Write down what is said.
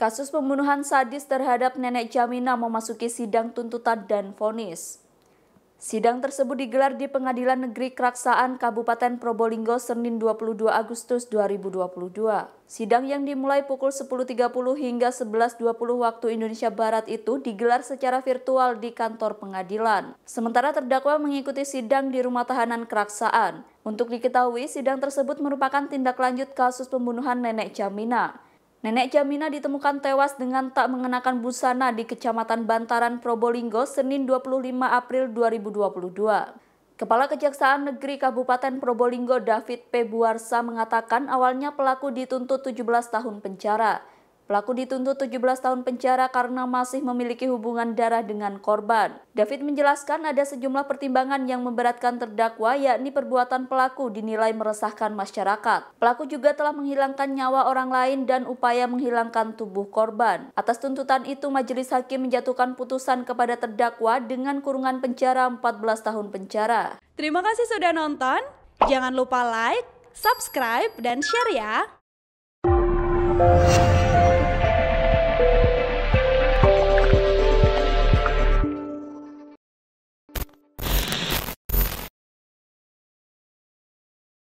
Kasus pembunuhan sadis terhadap nenek Jamina memasuki sidang tuntutan dan vonis. Sidang tersebut digelar di Pengadilan Negeri Keraksaan Kabupaten Probolinggo Senin 22 Agustus 2022. Sidang yang dimulai pukul 10.30 hingga 11.20 waktu Indonesia Barat itu digelar secara virtual di kantor pengadilan. Sementara terdakwa mengikuti sidang di rumah tahanan Keraksaan. Untuk diketahui, sidang tersebut merupakan tindak lanjut kasus pembunuhan nenek Jamina. Nenek Jamina ditemukan tewas dengan tak mengenakan busana di Kecamatan Bantaran Probolinggo Senin 25 April 2022. Kepala Kejaksaan Negeri Kabupaten Probolinggo David P. Buarsa mengatakan awalnya pelaku dituntut 17 tahun penjara. Pelaku dituntut 17 tahun penjara karena masih memiliki hubungan darah dengan korban. David menjelaskan ada sejumlah pertimbangan yang memberatkan terdakwa yakni perbuatan pelaku dinilai meresahkan masyarakat. Pelaku juga telah menghilangkan nyawa orang lain dan upaya menghilangkan tubuh korban. Atas tuntutan itu majelis hakim menjatuhkan putusan kepada terdakwa dengan kurungan penjara 14 tahun penjara. Terima kasih sudah nonton. Jangan lupa like, subscribe, dan share ya.